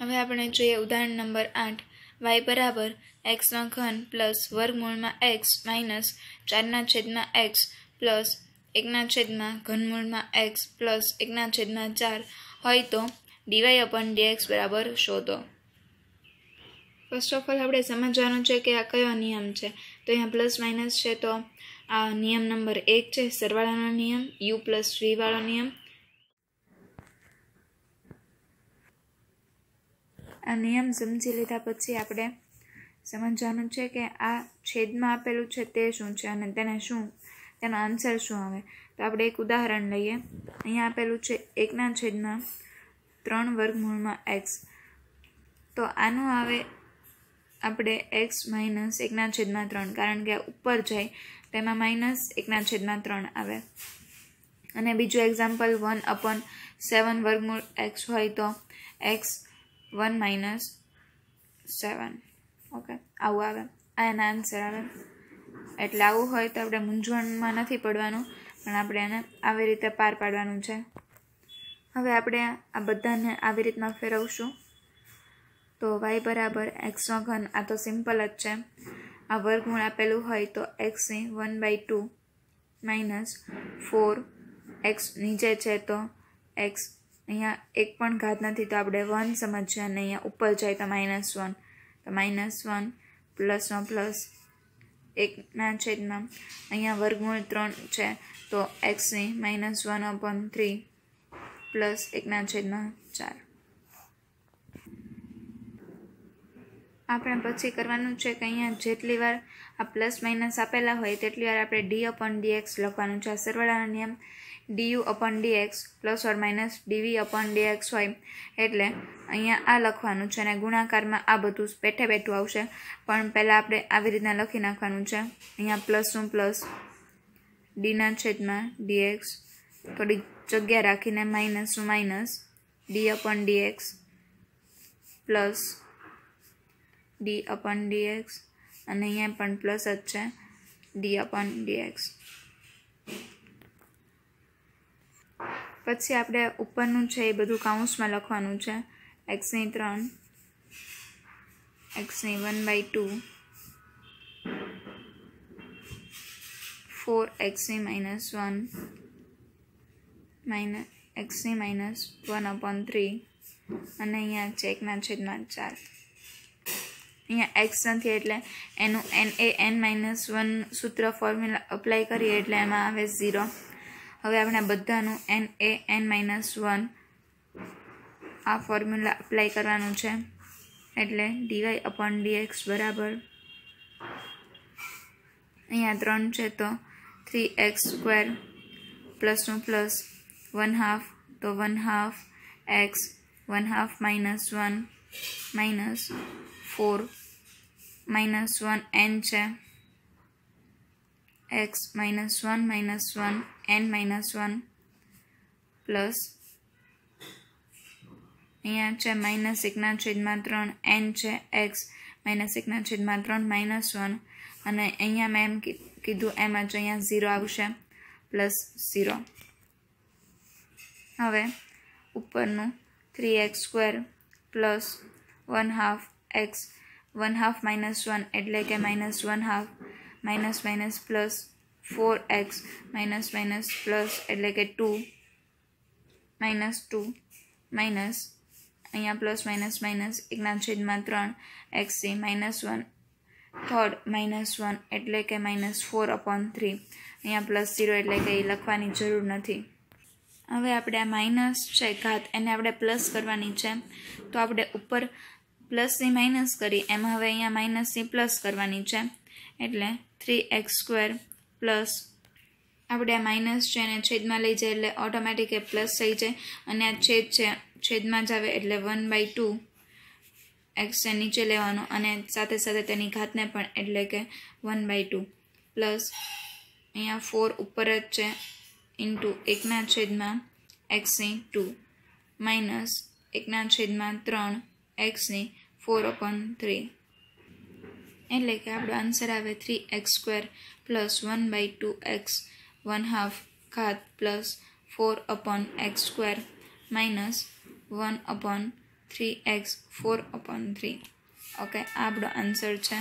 હવે આપણે જોઈએ ઉદાહરણ નંબર આઠ વાય બરાબર એક્સનો ઘન પ્લસ વર્ગમૂળમાં એક્સ માઇનસ ચારના છેદમાં એક્સ પ્લસ એકના છેદમાં ઘનમૂળમાં એક્સ પ્લસ એકના છેદમાં ચાર હોય તો ડીવાય અપન ડીએક્સ બરાબર શોધો ફર્સ્ટ ઓફ ઓલ આપણે સમજવાનું છે કે આ કયો નિયમ છે તો અહીંયા પ્લસ માઇનસ છે તો આ નિયમ નંબર એક છે સરવાળાનો નિયમ યુ પ્લસ વીવાળો નિયમ આ નિયમ સમજી લીધા પછી આપણે સમજવાનું છે કે આ છેદમાં આપેલું છે તે શું છે અને તેને શું તેનો આન્સર શું આવે તો આપણે એક ઉદાહરણ લઈએ અહીંયા આપેલું છે એકના છેદમાં ત્રણ વર્ગમૂળમાં એક્સ તો આનું આવે આપણે એક્સ માઇનસ એકના છેદમાં ત્રણ કારણ કે ઉપર જાય તેમાં માઇનસ એકના છેદમાં ત્રણ આવે અને બીજું એક્ઝામ્પલ વન અપન સેવન વર્ગમૂળ એક્સ હોય તો x one minus seven okay આવું આવે આ એના આન્સર આવે એટલે આવું હોય તો આપણે મૂંઝવણમાં નથી પડવાનું પણ આપણે એને આવી રીતે પાર પાડવાનું છે હવે આપણે આ બધાને આવી રીતના ફેરવશું તો વાય બરાબર એક્સનો ઘન આ તો સિમ્પલ જ છે આ વર્ગમૂળ આપેલું હોય તો એક્સની one by two minus four x નીચે છે તો એક્સ અહીંયા એક પણ ઘાત નથી તો આપણે વન સમજ્યા અને અહીંયા ઉપર જાય તો માઇનસ વન તો માઇનસ વન પ્લસનો પ્લસ એકના છેદમાં અહીંયા વર્ગમૂળ ત્રણ છે તો એક્સની minus one upon three plus એકના છેદમાં ચાર આપણે પછી કરવાનું છે કે અહીંયા જેટલી વાર આ પ્લસ માઇનસ આપેલા હોય તેટલી વાર આપણે ડી અપન ડીએક્સ લખવાનું છે આ સરવાળાનો નિયમ du upon dx plus or minus dv upon dx હોય એટલે અહીંયા આ લખવાનું છે અને ગુણાકારમાં આ બધું બેઠે બેઠું આવશે પણ પહેલાં આપણે આવી રીતના લખી નાખવાનું છે અહીંયા પ્લસનું પ્લસ ડીના છેદમાં ડીએક્સ થોડી જગ્યા રાખીને માઇનસનું minus d upon dx plus d upon dx અને અહીંયા પણ પ્લસ જ છે ડી અપન ડીએક્સ પછી આપણે ઉપરનું છે એ બધું કાઉન્સમાં લખવાનું છે એક્સની ત્રણ એક્સની વન બાય ટુ ફોર એક્સની માઇનસ વન માઇનસ એક્સની માઇનસ વન અપન થ્રી અને અહીંયા ચેકના છેદમાં ચાર અહીંયા એક્સ નથી એટલે એનું n a n minus one સૂત્ર ફોર્મ્યુલા અપ્લાય કરીએ એટલે એમાં આવે ઝીરો હવે આપણે બધાનું n a n minus one આ ફોર્મ્યુલા અપ્લાય કરવાનું છે એટલે ડીવાય અપોન ડીએક્સ બરાબર અહીંયા ત્રણ છે તો થ્રી એક્સ સ્ક્વેર પ્લસનું પ્લસ વન હાફ તો one half x one half minus one minus four minus one n છે x minus one minus one n minus one plus અહીંયા છે માઇનસ એકના છેદમાં ત્રણ એન છે એક્સ માઇનસ એકના છેદમાં ત્રણ માઇનસ વન અને અહીંયા મેં એમ કીધું એમ જ અહીંયા ઝીરો આવશે પ્લસ ઝીરો હવે ઉપરનું three x square plus one half x one half minus one એટલે કે minus one half minus minus plus four x minus minus plus એટલે કે ટુ માઇનસ ટુ માઇનસ અહીંયા પ્લસ માઇનસ માઇનસ એકના છેદમાં ત્રણ x c minus one third minus one એટલે કે માઇનસ ફોર અપોન થ્રી અહીંયા પ્લસ ઝીરો એટલે કે એ લખવાની જરૂર નથી હવે આપણે આ માઇનસ છે ઘાત એને આપણે પ્લસ કરવાની છે તો આપણે ઉપર પ્લસથી માઇનસ કરી એમ હવે અહીંયા માઇનસની પ્લસ કરવાની છે એટલે થ્રી એક્સ સ્ક્વેર પ્લસ આપણે આ માઇનસ છે એને છેદમાં લઈ જાય એટલે ઓટોમેટિક એ પ્લસ થઈ જાય અને આ છેદ છે છેદમાં જ આવે એટલે વન બાય ટુ એક્સ નીચે લેવાનું અને સાથે સાથે તેની ઘાતને પણ એટલે કે વન બાય ટુ પ્લસ અહીંયા ફોર ઉપર જ છે ઇન્ટુ એકના છેદમાં એક્સની ટુ માઇનસ એકના છેદમાં ત્રણ એક્સની ફોર અપોન થ્રી એટલે કે આપણો આન્સર આવે three x square plus one by two x one half ઘાત plus four upon x square minus one upon three x four upon three okay આ આપણો આન્સર છે